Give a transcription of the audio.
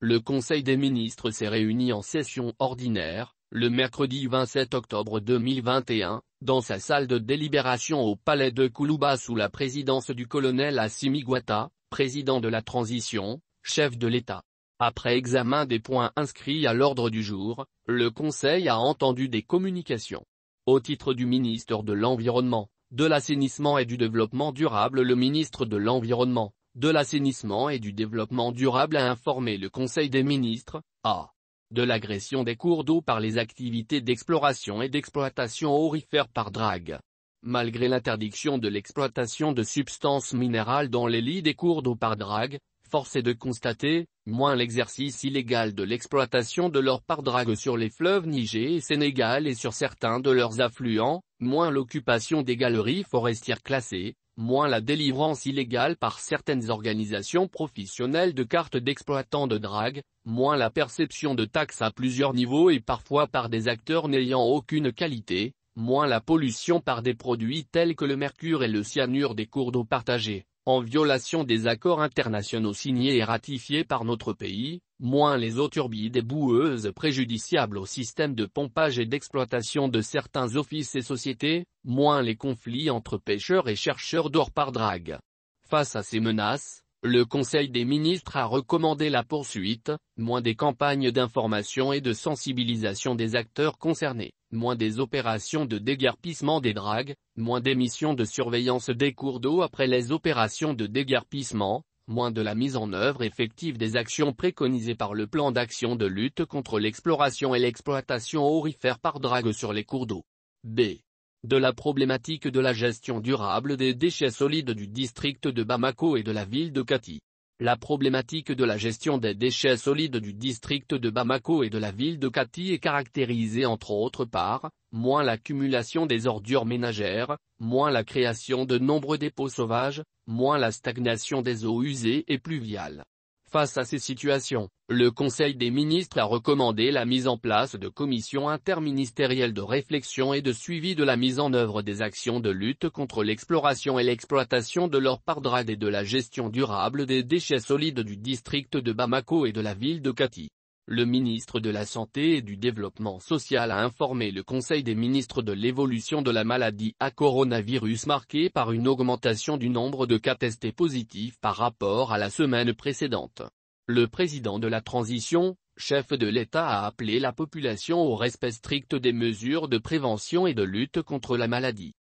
Le Conseil des ministres s'est réuni en session ordinaire, le mercredi 27 octobre 2021, dans sa salle de délibération au palais de Koulouba sous la présidence du colonel Assimi président de la transition, chef de l'État. Après examen des points inscrits à l'ordre du jour, le Conseil a entendu des communications. Au titre du ministre de l'Environnement, de l'Assainissement et du Développement Durable le ministre de l'Environnement, de l'assainissement et du développement durable a informé le Conseil des ministres, a. De l'agression des cours d'eau par les activités d'exploration et d'exploitation aurifère par drague. Malgré l'interdiction de l'exploitation de substances minérales dans les lits des cours d'eau par drague, force est de constater, moins l'exercice illégal de l'exploitation de l'or par drague sur les fleuves Niger et Sénégal et sur certains de leurs affluents, moins l'occupation des galeries forestières classées, moins la délivrance illégale par certaines organisations professionnelles de cartes d'exploitants de drague, moins la perception de taxes à plusieurs niveaux et parfois par des acteurs n'ayant aucune qualité, moins la pollution par des produits tels que le mercure et le cyanure des cours d'eau partagés, en violation des accords internationaux signés et ratifiés par notre pays, moins les eaux turbides et boueuses préjudiciables au système de pompage et d'exploitation de certains offices et sociétés, moins les conflits entre pêcheurs et chercheurs d'or par drague. Face à ces menaces, le Conseil des ministres a recommandé la poursuite, moins des campagnes d'information et de sensibilisation des acteurs concernés, moins des opérations de dégarpissement des dragues, moins des missions de surveillance des cours d'eau après les opérations de dégarpissement, moins de la mise en œuvre effective des actions préconisées par le plan d'action de lutte contre l'exploration et l'exploitation aurifère par drague sur les cours d'eau. B. De la problématique de la gestion durable des déchets solides du district de Bamako et de la ville de Kati. La problématique de la gestion des déchets solides du district de Bamako et de la ville de Kati est caractérisée entre autres par, moins l'accumulation des ordures ménagères, moins la création de nombreux dépôts sauvages, moins la stagnation des eaux usées et pluviales. Face à ces situations, le Conseil des ministres a recommandé la mise en place de commissions interministérielles de réflexion et de suivi de la mise en œuvre des actions de lutte contre l'exploration et l'exploitation de l'or par et de la gestion durable des déchets solides du district de Bamako et de la ville de Kati. Le ministre de la Santé et du Développement social a informé le Conseil des ministres de l'évolution de la maladie à coronavirus marquée par une augmentation du nombre de cas testés positifs par rapport à la semaine précédente. Le président de la transition, chef de l'État a appelé la population au respect strict des mesures de prévention et de lutte contre la maladie.